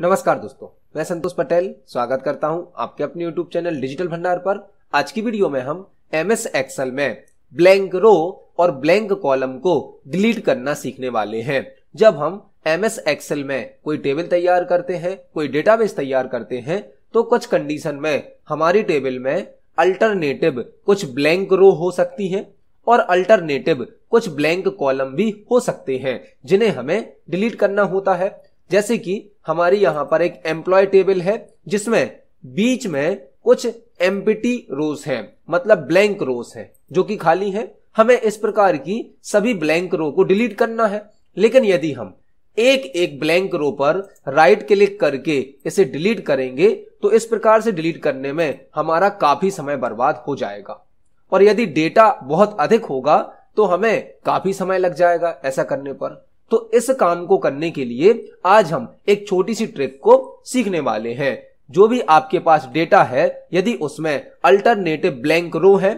नमस्कार दोस्तों मैं संतोष पटेल स्वागत करता हूं आपके अपने यूट्यूब चैनल डिजिटल भंडार पर आज की वीडियो में हम एम एस एक्सल में ब्लैंक रो और ब्लैंक कॉलम को डिलीट करना सीखने वाले हैं जब हम एम एस एक्सल में कोई टेबल तैयार करते हैं कोई डेटाबेस तैयार करते हैं तो कुछ कंडीशन में हमारी टेबल में अल्टरनेटिव कुछ ब्लैंक रो हो सकती है और अल्टरनेटिव कुछ ब्लैंक कॉलम भी हो सकते हैं जिन्हें हमें डिलीट करना होता है जैसे कि हमारी यहां पर एक एम्प्लॉय टेबल है जिसमें बीच में कुछ एम्पिटी रोज है मतलब ब्लैंक रोज है जो कि खाली है हमें इस प्रकार की सभी ब्लैंक रो को डिलीट करना है लेकिन यदि हम एक एक ब्लैंक रो पर राइट क्लिक करके इसे डिलीट करेंगे तो इस प्रकार से डिलीट करने में हमारा काफी समय बर्बाद हो जाएगा और यदि डेटा बहुत अधिक होगा तो हमें काफी समय लग जाएगा ऐसा करने पर तो इस काम को करने के लिए आज हम एक छोटी सी ट्रिक को सीखने वाले हैं जो भी आपके पास डेटा है यदि उसमें अल्टरनेटिव ब्लैंक रो है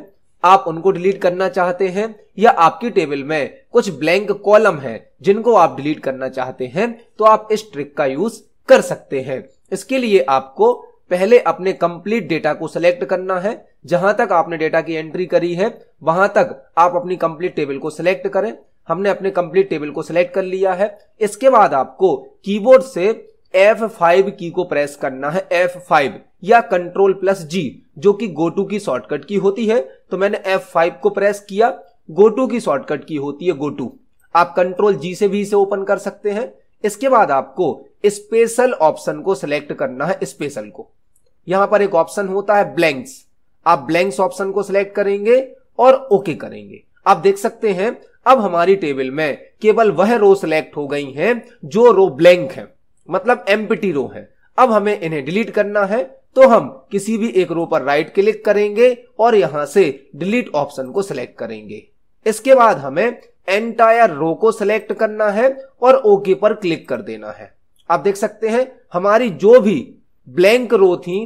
आप उनको डिलीट करना चाहते हैं या आपकी टेबल में कुछ ब्लैंक कॉलम है जिनको आप डिलीट करना चाहते हैं तो आप इस ट्रिक का यूज कर सकते हैं इसके लिए आपको पहले अपने कंप्लीट डेटा को सिलेक्ट करना है जहां तक आपने डेटा की एंट्री करी है वहां तक आप अपनी कंप्लीट टेबल को सिलेक्ट करें हमने अपने कंप्लीट टेबल को सिलेक्ट कर लिया है इसके बाद आपको कीबोर्ड से F5 की को प्रेस करना है F5 या कंट्रोल प्लस जी जो कि गो टू की शॉर्टकट की होती है तो मैंने F5 को प्रेस किया गो टू की शॉर्टकट की होती है गो टू आप कंट्रोल जी से भी इसे ओपन कर सकते हैं इसके बाद आपको स्पेशल ऑप्शन को सिलेक्ट करना है स्पेशल को यहां पर एक ऑप्शन होता है ब्लैंक्स आप ब्लैंक्स ऑप्शन को सिलेक्ट करेंगे और ओके करेंगे आप देख सकते हैं अब हमारी टेबल में केवल वह रो सिलेक्ट हो गई हैं जो रो ब्लैंक है मतलब एम्पिटी रो है अब हमें इन्हें डिलीट करना है तो हम किसी भी एक रो पर राइट क्लिक करेंगे और यहां से डिलीट ऑप्शन को सिलेक्ट करेंगे इसके बाद हमें एंटायर रो को सिलेक्ट करना है और ओके पर क्लिक कर देना है आप देख सकते हैं हमारी जो भी ब्लैंक रो थी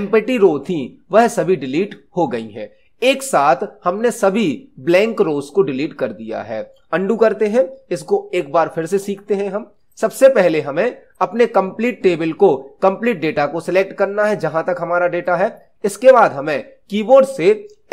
एम्पटी रो थी वह सभी डिलीट हो गई हैं एक साथ हमने सभी ब्लैंक रोज को डिलीट कर दिया है अंडू करते हैं इसको एक बार फिर से सीखते हैं हम सबसे पहले हमें अपने कंप्लीट टेबल को कंप्लीट डेटा को सिलेक्ट करना है जहां तक हमारा डेटा है इसके बाद हमें कीबोर्ड से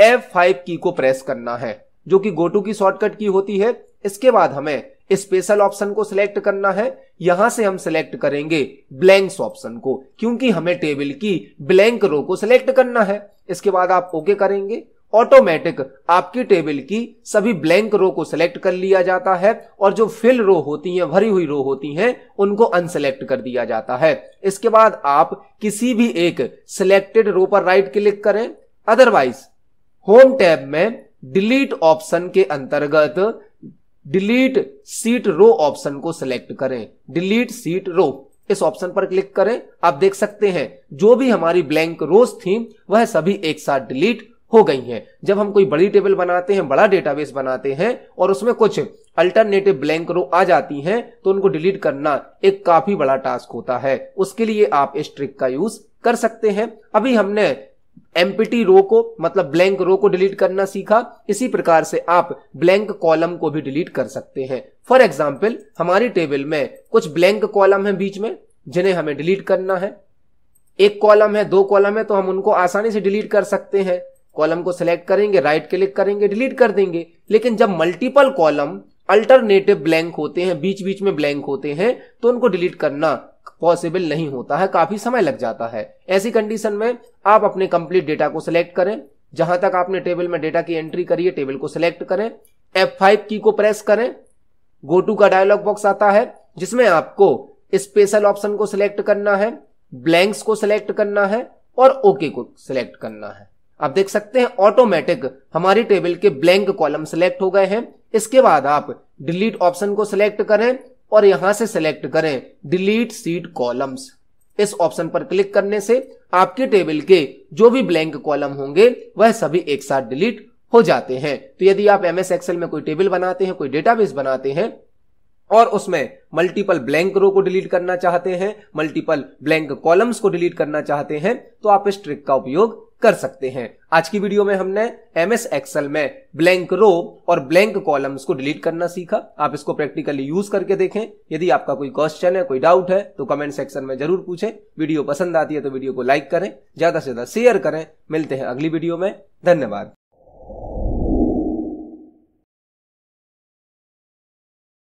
F5 की को प्रेस करना है जो कि गोटू की शॉर्टकट की होती है इसके बाद हमें स्पेशल ऑप्शन को सिलेक्ट करना है यहां से हम सिलेक्ट करेंगे ब्लैंक्स ऑप्शन को क्योंकि हमें टेबल की ब्लैंक रो को सिलेक्ट करना है इसके बाद आप ओके करेंगे ऑटोमेटिक आपकी टेबल की सभी ब्लैंक रो को सिलेक्ट कर लिया जाता है और जो फिल रो होती हैं भरी हुई रो होती हैं उनको अनसेलेक्ट कर दिया जाता है इसके बाद आप किसी भी एक सिलेक्टेड रो पर राइट क्लिक करें अदरवाइज होम टैब में डिलीट ऑप्शन के अंतर्गत डिलीट सीट रो ऑप्शन को सिलेक्ट करें डिलीट सीट रो इस ऑप्शन पर क्लिक करें आप देख सकते हैं जो भी हमारी ब्लैंक रोज थी वह सभी एक साथ डिलीट हो गई हैं जब हम कोई बड़ी टेबल बनाते हैं बड़ा डेटाबेस बनाते हैं और उसमें कुछ अल्टरनेटिव ब्लैंक रो आ जाती हैं तो उनको डिलीट करना एक काफी बड़ा टास्क होता है उसके लिए आप इस ट्रिक का यूज कर सकते हैं अभी हमने एमपीटी रो को मतलब ब्लैंक रो को डिलीट करना सीखा इसी प्रकार से आप ब्लैंक कॉलम को भी डिलीट कर सकते हैं फॉर एग्जाम्पल हमारी टेबल में कुछ ब्लैंक कॉलम है बीच में जिन्हें हमें डिलीट करना है एक कॉलम है दो कॉलम है तो हम उनको आसानी से डिलीट कर सकते हैं कॉलम को सिलेक्ट करेंगे राइट क्लिक करेंगे डिलीट कर देंगे लेकिन जब मल्टीपल कॉलम अल्टरनेटिव ब्लैंक होते हैं बीच बीच में ब्लैंक होते हैं तो उनको डिलीट करना पॉसिबल नहीं होता है काफी समय लग जाता है ऐसी कंडीशन में आप अपने कंप्लीट डेटा को सिलेक्ट करें जहां तक आपने टेबल में डेटा की एंट्री करी है टेबल को सिलेक्ट करें F5 की को प्रेस करें गो टू का डायलॉग बॉक्स आता है जिसमें आपको स्पेशल ऑप्शन को सिलेक्ट करना है ब्लैंक्स को सिलेक्ट करना है और ओके okay को सिलेक्ट करना है आप देख सकते हैं ऑटोमेटिक हमारी टेबल के ब्लैंक कॉलम सिलेक्ट हो गए हैं इसके बाद आप डिलीट ऑप्शन को सिलेक्ट करें और यहां से सिलेक्ट करें डिलीट सीट कॉलम्स इस ऑप्शन पर क्लिक करने से आपके टेबल के जो भी ब्लैंक कॉलम होंगे वह सभी एक साथ डिलीट हो जाते हैं तो यदि आप एमएस एक्सएल में कोई टेबल बनाते हैं कोई डेटाबेस बनाते हैं और उसमें मल्टीपल ब्लैंक रो को डिलीट करना चाहते हैं मल्टीपल ब्लैंक कॉलम्स को डिलीट करना चाहते हैं तो आप इस ट्रिक का उपयोग कर सकते हैं आज की वीडियो में हमने एम एस एक्सएल में ब्लैंक रो और ब्लैंक कॉलम्स को डिलीट करना सीखा आप इसको प्रैक्टिकली यूज करके देखें यदि आपका कोई क्वेश्चन है कोई डाउट है तो कमेंट सेक्शन में जरूर पूछें वीडियो पसंद आती है तो वीडियो को लाइक करें ज्यादा से ज्यादा शेयर करें मिलते हैं अगली वीडियो में धन्यवाद